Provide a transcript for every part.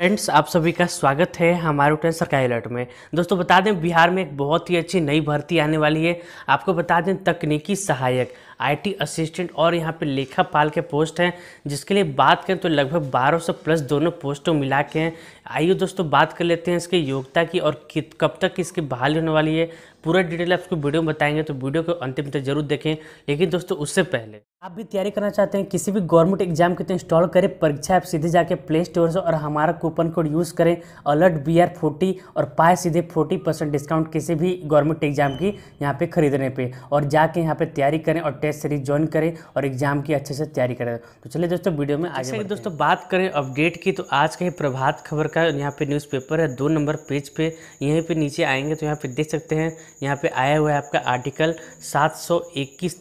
friends आप सभी का स्वागत है हमारे उठन सरकारी अलर्ट में दोस्तों बता दें बिहार में एक बहुत ही अच्छी नई भर्ती आने वाली है आपको बता दें तकनीकी सहायक आईटी असिस्टेंट और यहाँ पे लेखापाल के पोस्ट हैं जिसके लिए बात करें तो लगभग 1200 प्लस दोनों पोस्टों तो मिला के हैं आइए दोस्तों बात कर लेते हैं इसके योग्यता की और कब तक इसकी बहाली होने वाली है पूरा डिटेल आपको वीडियो में बताएंगे तो वीडियो को अंतिम तक तो जरूर देखें लेकिन दोस्तों उससे पहले आप भी तैयारी करना चाहते हैं किसी भी गवर्नमेंट एग्जाम की तो इंस्टॉल करें परीक्षा ऐप सीधे जाके प्ले स्टोर से और हमारा कूपन कोड यूज़ करें अलर्ट बी आर फोर्टी और पाए सीधे फोर्टी परसेंट डिस्काउंट किसी भी गवर्नमेंट एग्जाम की यहाँ पे खरीदने पे और जाके यहाँ पे तैयारी करें और टेस्ट सीरीज ज्वाइन करें और एग्जाम की अच्छे से तैयारी करें तो चलिए दोस्तों वीडियो में आगे अच्छा, दोस्तों बात करें अपडेट की तो आज का ही प्रभात खबर का यहाँ पे न्यूज़पेपर है दो नंबर पेज पे यहीं पे नीचे आएंगे तो यहाँ पे देख सकते हैं यहाँ पे आया हुआ है आपका आर्टिकल सात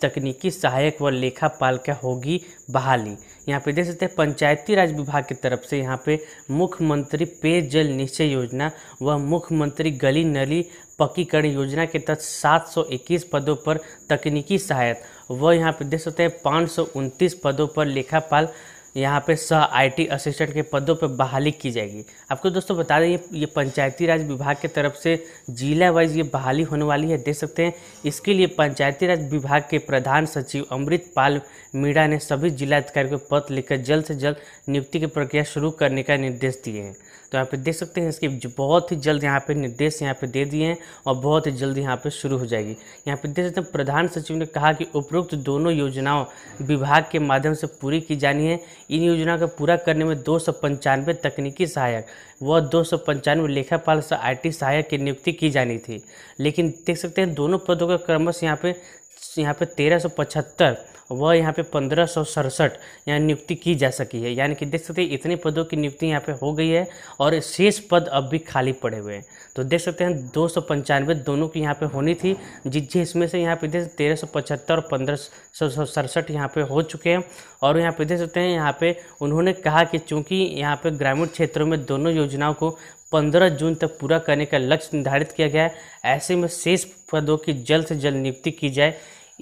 तकनीकी सहायक व लेखापाल का होगी बहाली यहाँ पे देख सकते हैं पंचायती राज विभाग की तरफ से यहाँ पे मुख्यमंत्री पेयजल निश्चय योजना व मुख्यमंत्री गली नली पक्कीकरण योजना के तहत 721 पदों पर तकनीकी सहायक वह यहाँ पर देख सकते हैं पाँच पदों पर लेखापाल यहाँ पे सह आईटी असिस्टेंट के पदों पर बहाली की जाएगी आपको दोस्तों बता दें ये ये पंचायती राज विभाग के तरफ से जिला वाइज ये बहाली होने वाली है देख सकते हैं इसके लिए पंचायती राज विभाग के प्रधान सचिव अमृत पाल मीणा ने सभी जिलाधिकारी को पत्र लिखकर जल्द से जल्द नियुक्ति की प्रक्रिया शुरू करने का निर्देश दिए हैं तो यहाँ पे देख सकते हैं इसकी बहुत ही जल्द यहाँ पे निर्देश यहाँ पे दे दिए हैं और बहुत ही जल्द यहाँ पे शुरू हो जाएगी यहाँ पे देख सकते हैं प्रधान सचिव ने कहा कि उपरोक्त दोनों योजनाओं विभाग के माध्यम से पूरी की जानी है इन योजना को पूरा करने में दो सौ पंचानवे तकनीकी सहायक व दो सौ पंचानवे लेखापाल आई टी सहायक की नियुक्ति की जानी थी लेकिन देख सकते हैं दोनों पदों का क्रमश यहाँ पे यहाँ पे तेरह सौ पचहत्तर वह यहाँ पे पंद्रह सौ सड़सठ यहाँ नियुक्ति की जा सकी है यानी कि देख सकते हैं इतने पदों की नियुक्ति यहाँ पे हो गई है और शेष पद अब भी खाली पड़े हुए हैं तो देख सकते हैं दो सौ पंचानवे दोनों की यहाँ पे होनी थी जिस जिसमें से यहाँ पे देख तेरह सौ पचहत्तर और पंद्रह सौ सड़सठ यहाँ पे हो चुके हैं और यहाँ पे देख सकते हैं यहाँ पे उन्होंने कहा कि चूँकि यहाँ पे ग्रामीण क्षेत्रों में दोनों योजनाओं को 15 जून तक पूरा करने का लक्ष्य निर्धारित किया गया है ऐसे में शेष पदों की जल्द से जल्द नियुक्ति की जाए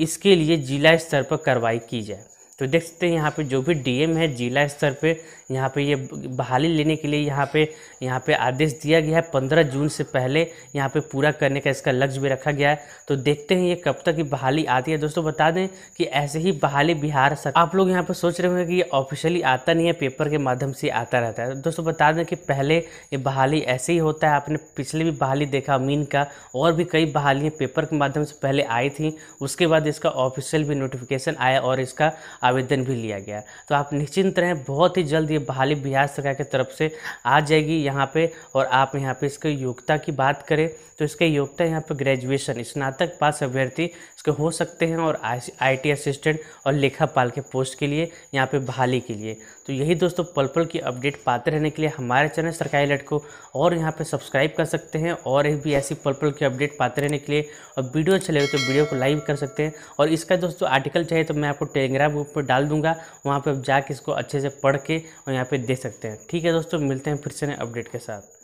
इसके लिए जिला स्तर पर कार्रवाई की जाए तो देख सकते हैं यहाँ पे जो भी डीएम है जिला स्तर पे यहाँ पे ये बहाली लेने के लिए यहाँ पे यहाँ पे आदेश दिया गया है पंद्रह जून से पहले यहाँ पे पूरा करने का इसका लक्ष्य भी रखा गया है तो देखते हैं ये कब तक की बहाली आती है दोस्तों बता दें कि ऐसे ही बहाली बिहार सरकार आप लोग यहाँ पर सोच रहे होंगे कि ये ऑफिशियली आता नहीं है पेपर के माध्यम से आता रहता है दोस्तों बता दें कि पहले ये बहाली ऐसे ही होता है आपने पिछले भी बहाली देखा अमीन का और भी कई बहालियाँ पेपर के माध्यम से पहले आई थी उसके बाद इसका ऑफिशियल भी नोटिफिकेशन आया और इसका आवेदन भी लिया गया तो आप निश्चिंत रहें बहुत ही जल्द ये बहाली बिहार सरकार की तरफ से आ जाएगी यहाँ पे और आप यहाँ पे इसके योग्यता की बात करें तो इसके योग्यता यहाँ पे ग्रेजुएशन स्नातक पास अभ्यर्थी इसके हो सकते हैं और आई असिस्टेंट और लेखापाल के पोस्ट के लिए यहाँ पे बहाली के लिए तो यही दोस्तों पल पल की अपडेट पाते रहने के लिए हमारे चैनल सरकारी अलर्ट को और यहाँ पर सब्सक्राइब कर सकते हैं और भी ऐसी पल पल की अपडेट पाते रहने के लिए और वीडियो अच्छा लगे तो वीडियो को लाइव कर सकते हैं और इसका दोस्तों आर्टिकल चाहिए तो मैं आपको टेलीग्राम ग्रुप पर डाल दूंगा वहाँ पर आप जाके इसको अच्छे से पढ़ के और यहाँ पर देख सकते हैं ठीक है दोस्तों मिलते हैं फिर से नए अपडेट के साथ